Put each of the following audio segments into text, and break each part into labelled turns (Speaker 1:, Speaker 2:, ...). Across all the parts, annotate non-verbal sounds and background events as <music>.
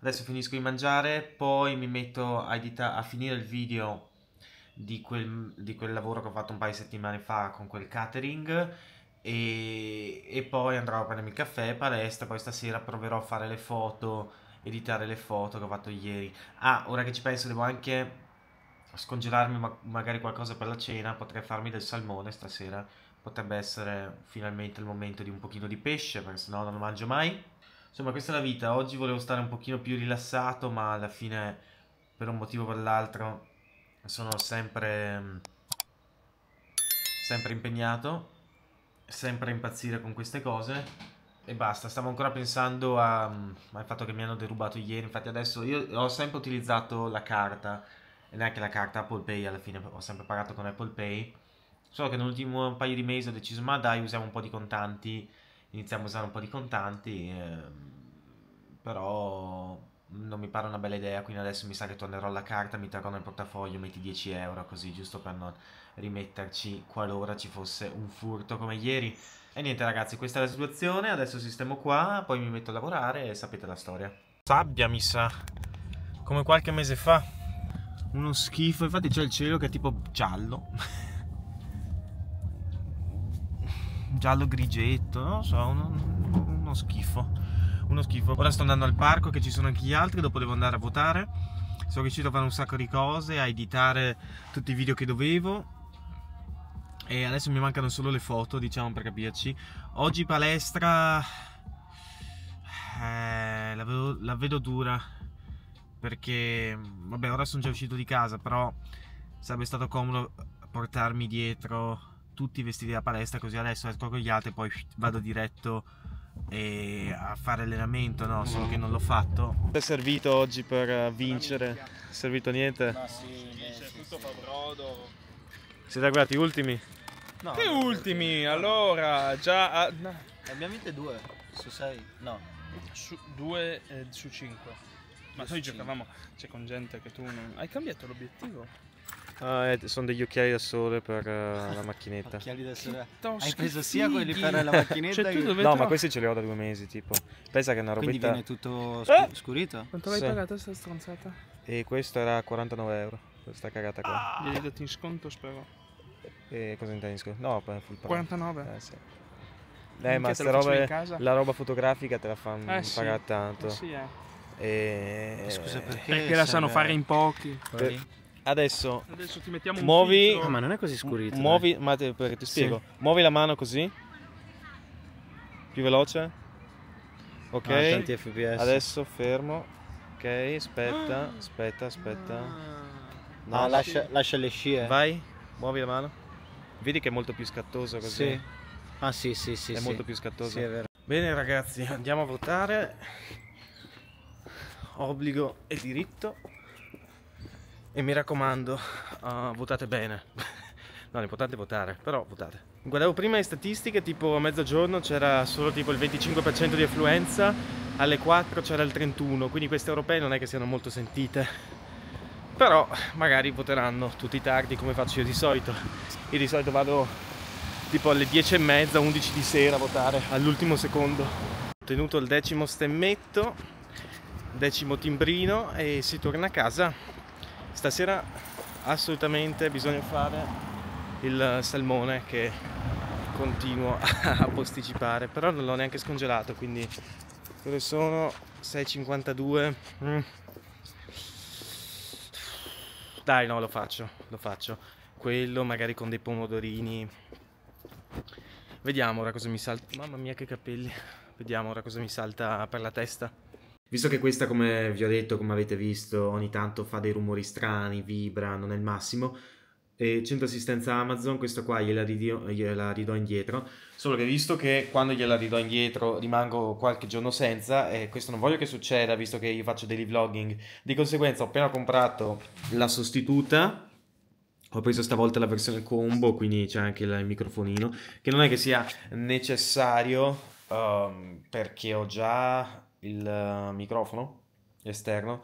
Speaker 1: adesso finisco di mangiare, poi mi metto a, edita- a finire il video di quel, di quel, lavoro che ho fatto un paio di settimane fa con quel catering e, e poi andrò a prendermi il caffè, palestra, poi stasera proverò a fare le foto, editare le foto che ho fatto ieri. Ah, ora che ci penso devo anche scongelarmi ma- magari qualcosa per la cena, potrei farmi del salmone stasera, potrebbe essere finalmente il momento di un pochino di pesce perché sennò non lo mangio mai. Insomma, questa è la vita. Oggi volevo stare un pochino più rilassato, ma alla fine, per un motivo o per l'altro, sono sempre, mm, sempre impegnato, sempre a impazzire con queste cose. E basta, stavo ancora pensando a, mm, al fatto che mi hanno derubato ieri, infatti adesso io ho sempre utilizzato la carta, e neanche la carta Apple Pay alla fine, ho sempre pagato con Apple Pay, solo che nell'ultimo paio di mesi ho deciso ma dai usiamo un po' di contanti iniziamo a usare un po' di contanti, ehm, però non mi pare una bella idea, quindi adesso mi sa che tornerò alla carta, mi terrò nel portafoglio, metti 10 euro così, giusto per non rimetterci qualora ci fosse un furto come ieri. E niente ragazzi, questa è la situazione, adesso sistemo qua, poi mi metto a lavorare e sapete la storia. Sabbia mi sa, come qualche mese fa. Uno schifo, infatti c'è il cielo che è tipo giallo giallo grigetto, non so, uno, uno schifo. Uno schifo. Ora sto andando al parco che ci sono anche gli altri, dopo devo andare a votare. Sono riuscito a fare un sacco di cose, a editare tutti i video che dovevo. E adesso mi mancano solo le foto, diciamo per capirci. Oggi palestra... Eh, la, vedo, la vedo dura. Perché... Vabbè, ora sono già uscito di casa, però sarebbe stato comodo portarmi dietro tutti vestiti da palestra così adesso esco con gli altri e poi vado diretto a fare allenamento, no? solo che non l'ho fatto. Ti è servito oggi per eh, vincere? È servito niente? Ma sì, vince, sì, tutto sì. fa Siete arrivati ultimi? No, che ultimi? Allora, già... A... No. Abbiamo vinto due su sei, no. Su, due eh, su cinque. Ma noi giocavamo, c'è cioè, con gente che tu non... Hai cambiato l'obiettivo? Ah, eh, sono degli occhiali da sole per uh, la macchinetta. <laughs> occhiali da sole. Hai preso sia quelli per la macchinetta cioè, che... No, ma questi ce li ho da due mesi, tipo. Pensa che è una robetta... Quindi viene tutto sc eh? scurito? Quanto l'hai sì. pagato questa stronzata? E questo era 49 euro, questa cagata qua. Ah. hai dato in sconto, spero. E cosa intendi in sconto? No, full price. 49? Eh, sì. Dai, ma sta roba, la roba fotografica te la fanno eh, pagare tanto. Eh, sì, eh. E... Scusa, eh, perché? Perché la sanno fare in pochi. Per... Adesso, Adesso ti mettiamo muovi, ah, ma non è così scurito. Muovi, dai. ma te, perché ti spiego. Sì. Muovi la mano così. Più veloce. Ok. Ah, tanti FPS. Adesso fermo. Ok, aspetta, ah. aspetta, aspetta. No, ah, no lascia, lascia, le scie. Vai, muovi la mano. Vedi che è molto più scattoso così. Sì. Ah sì, sì, sì. È sì. molto più scattoso. Sì, è vero. Bene ragazzi, andiamo a votare. Obbligo e diritto e mi raccomando uh, votate bene <laughs> no l'importante è votare però votate guardavo prima le statistiche tipo a mezzogiorno c'era solo tipo il 25% di affluenza alle 4 c'era il 31 quindi queste europee non è che siano molto sentite però magari voteranno tutti tardi come faccio io di solito io di solito vado tipo alle 10 e mezza 11 di sera a votare all'ultimo secondo ho tenuto il decimo stemmetto decimo timbrino e si torna a casa Stasera assolutamente bisogna fare il salmone che continuo <laughs> a posticipare, però non l'ho neanche scongelato, quindi dove sono 6.52. Mm. Dai, no, lo faccio, lo faccio. Quello magari con dei pomodorini. Vediamo ora cosa mi salta. Mamma mia che capelli. Vediamo ora cosa mi salta per la testa. Visto che questa, come vi ho detto, come avete visto, ogni tanto fa dei rumori strani, vibra, non è il massimo, e centro assistenza Amazon, questa qua gliela, ridio, gliela ridò indietro, solo che visto che quando gliela ridò indietro rimango qualche giorno senza, e questo non voglio che succeda visto che io faccio daily vlogging, di conseguenza ho appena comprato la sostituta, ho preso stavolta la versione combo, quindi c'è anche il microfonino, che non è che sia necessario um, perché ho già il eh, microfono esterno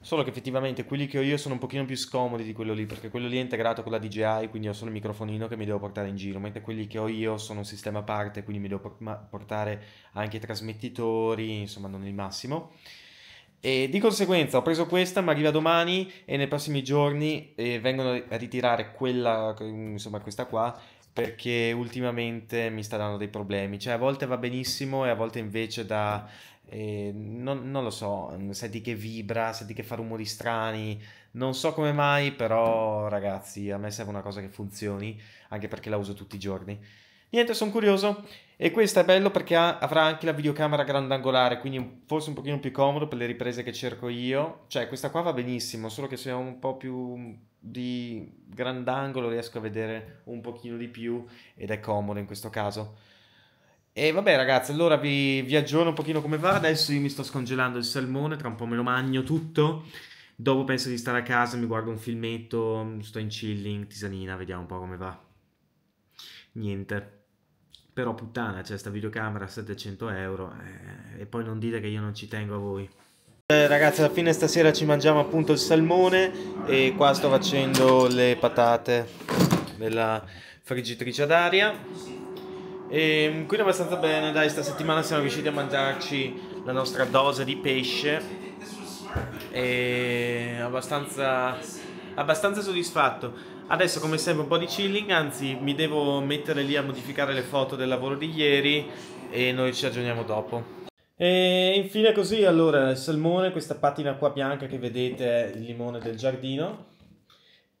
Speaker 1: solo che effettivamente quelli che ho io sono un pochino più scomodi di quello lì perché quello lì è integrato con la DJI quindi ho solo il microfonino che mi devo portare in giro mentre quelli che ho io sono un sistema a parte quindi mi devo portare anche i trasmettitori insomma non il massimo e di conseguenza ho preso questa, ma arriva domani e nei prossimi giorni eh, vengono a ritirare quella, insomma questa qua, perché ultimamente mi sta dando dei problemi. Cioè a volte va benissimo e a volte invece da non, non, lo so, senti che vibra, senti che fa rumori strani, non so come mai, però ragazzi, a me serve una cosa che funzioni, anche perché la uso tutti i giorni. Niente, sono curioso e questo è bello perché ha, avrà anche la videocamera grandangolare, quindi forse un pochino più comodo per le riprese che cerco io. Cioè, questa qua va benissimo, solo che se ho un po' più di grandangolo riesco a vedere un pochino di più ed è comodo in questo caso. E vabbè ragazzi, allora vi, vi aggiorno un pochino come va. Adesso io mi sto scongelando il salmone, tra un po' me lo magno tutto. Dopo penso di stare a casa, mi guardo un filmetto, sto in chilling, tisanina, vediamo un po' come va. Niente. Però puttana, c'è cioè, sta videocamera a 700 euro eh, e poi non dite che io non ci tengo a voi. Eh, ragazzi, alla fine stasera ci mangiamo appunto il salmone e qua sto facendo le patate della friggitrice ad aria. E, ehm, quindi abbastanza bene, dai, sta settimana siamo riusciti a mangiarci la nostra dose di pesce e abbastanza, abbastanza soddisfatto. Adesso come sempre un po' di chilling, anzi mi devo mettere lì a modificare le foto del lavoro di ieri e noi ci aggiorniamo dopo. E infine così, allora, il salmone, questa patina qua bianca che vedete è il limone del giardino.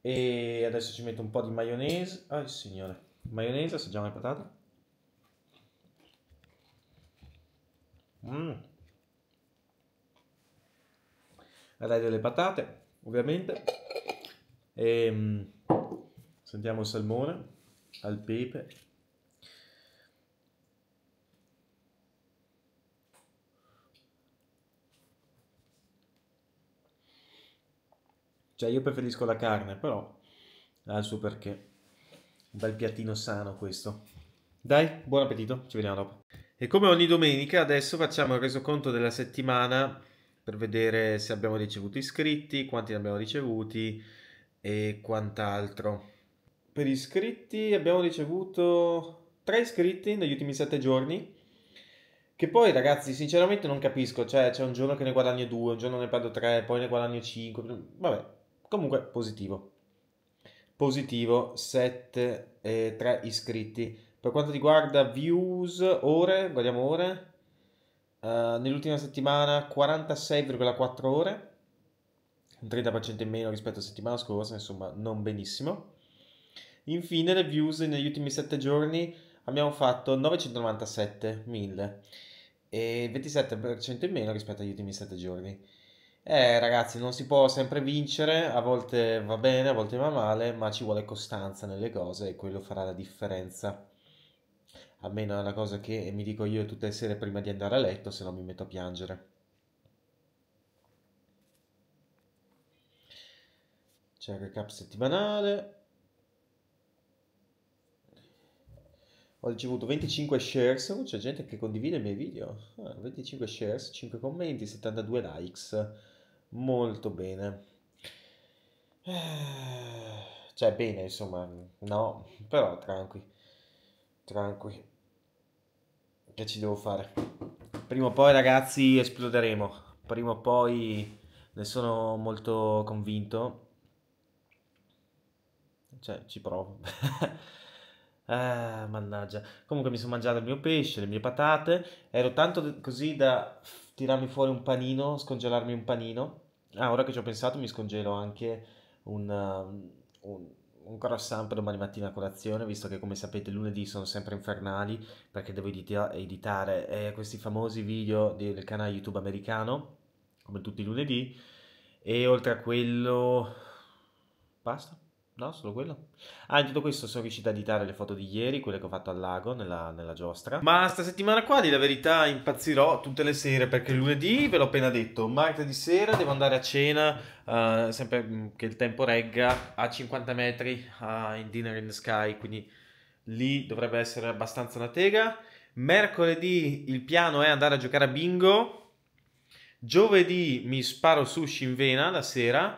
Speaker 1: E adesso ci metto un po' di maionese. Ah, signore, maionese, assaggiamo le patate. Mm. Avrei delle patate, ovviamente. E, ehm, sentiamo il salmone al pepe. Cioè io preferisco la carne, però ha il suo perché. Un bel piattino sano questo. Dai, buon appetito, ci vediamo dopo. E come ogni domenica adesso facciamo il resoconto della settimana per vedere se abbiamo ricevuto iscritti, quanti ne abbiamo ricevuti e quant'altro. Per iscritti abbiamo ricevuto tre iscritti negli ultimi sette giorni. Che poi ragazzi sinceramente non capisco, cioè c'è un giorno che ne guadagno due, un giorno ne perdo tre, poi ne guadagno cinque, vabbè, comunque positivo. Positivo, 7 e tre iscritti. Per quanto riguarda views, ore, guardiamo ore, uh, nell'ultima settimana 46,4 ore, un 30% in meno rispetto alla settimana scorsa, insomma non benissimo. Infine le views negli ultimi 7 giorni abbiamo fatto 997.000 e 27% in meno rispetto agli ultimi 7 giorni. Eh ragazzi, non si può sempre vincere, a volte va bene, a volte va male, ma ci vuole costanza nelle cose e quello farà la differenza almeno è una cosa che mi dico io tutte le sere prima di andare a letto, se no mi metto a piangere. C'è il recap settimanale. Ho ricevuto 25 shares, oh, c'è gente che condivide i miei video. Ah, 25 shares, 5 commenti, 72 likes. Molto bene. Eh, cioè, bene, insomma, no, però tranqui. Tranqui che ci devo fare. Prima o poi, ragazzi, esploderemo. Prima o poi ne sono molto convinto. Cioè, ci provo. <laughs> ah, mannaggia. Comunque mi sono mangiato il mio pesce, le mie patate. Ero tanto così da tirarmi fuori un panino, scongelarmi un panino. Ah, ora che ci ho pensato mi scongelo anche un, um, un un grosso amp domani mattina a colazione, visto che come sapete lunedì sono sempre infernali perché devo edita editare eh, questi famosi video del canale YouTube americano, come tutti i lunedì, e oltre a quello... basta? No, solo quello. Ah, in tutto questo sono riuscito a editare le foto di ieri, quelle che ho fatto al lago, nella, nella giostra. Ma sta settimana qua, di la verità, impazzirò tutte le sere, perché lunedì, ve l'ho appena detto, martedì sera devo andare a cena, uh, sempre mm, che il tempo regga, a 50 metri, uh, in Dinner in the Sky, quindi lì dovrebbe essere abbastanza una tega. Mercoledì il piano è andare a giocare a bingo. Giovedì mi sparo sushi in vena la sera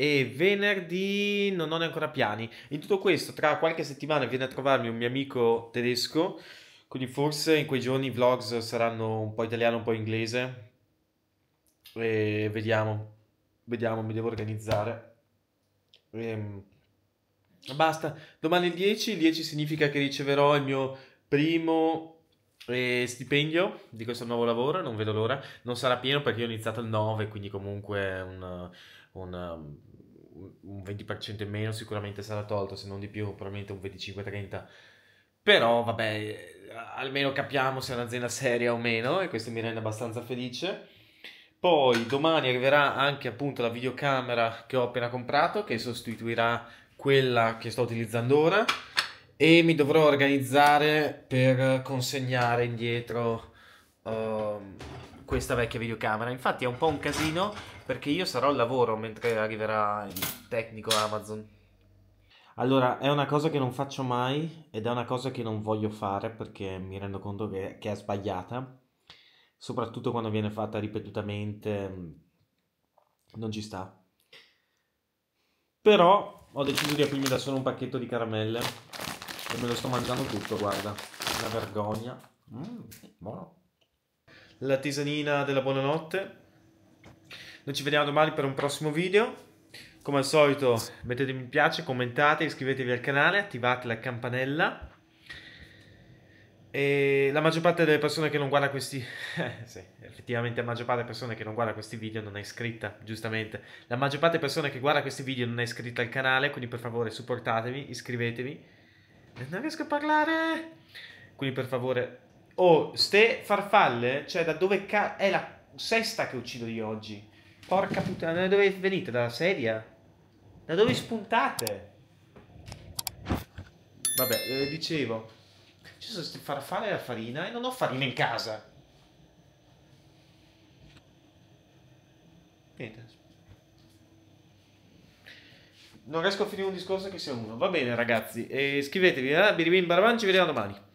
Speaker 1: e venerdì non ho ancora piani. In tutto questo, tra qualche settimana viene a trovarmi un mio amico tedesco, quindi forse in quei giorni i vlogs saranno un po' italiano, un po' inglese. E vediamo, vediamo, mi devo organizzare. E ehm, basta, domani il 10, il 10 significa che riceverò il mio primo eh, stipendio di questo nuovo lavoro, non vedo l'ora. Non sarà pieno perché io ho iniziato il 9, quindi comunque un, un, um, un 20% in meno sicuramente sarà tolto, se non di più, probabilmente un 25-30%. Però vabbè, almeno capiamo se è un'azienda seria o meno e questo mi rende abbastanza felice. Poi domani arriverà anche appunto la videocamera che ho appena comprato che sostituirà quella che sto utilizzando ora e mi dovrò organizzare per consegnare indietro uh, questa vecchia videocamera. Infatti è un po' un casino perché io sarò al lavoro mentre arriverà il tecnico Amazon. Allora, è una cosa che non faccio mai ed è una cosa che non voglio fare perché mi rendo conto che, che è sbagliata, soprattutto quando viene fatta ripetutamente, mm, non ci sta. Però ho deciso di aprirmi da solo un pacchetto di caramelle e me lo sto mangiando tutto, guarda. Una vergogna. Mm, buono. La tisanina della buonanotte. Noi ci vediamo domani per un prossimo video. Come al solito mettetemi mi piace, commentate, iscrivetevi al canale, attivate la campanella. E la maggior parte delle persone che non guarda questi... <laughs> sì, effettivamente la maggior parte delle persone che non guarda questi video non è iscritta, giustamente. La maggior parte delle persone che guarda questi video non è iscritta al canale, quindi per favore supportatevi, iscrivetevi non riesco a parlare. Quindi per favore... Oh, ste farfalle, cioè da dove ca... È la sesta che uccido io oggi. Porca puttana, da dove venite? Dalla sedia? Da dove spuntate? Vabbè, eh, dicevo... Ci sono queste farfalle e la farina e non ho farina in casa. Niente, non riesco a finire un discorso che sia uno. Va bene, ragazzi. E iscrivetevi a eh? Biribim Baraban, ci vediamo domani.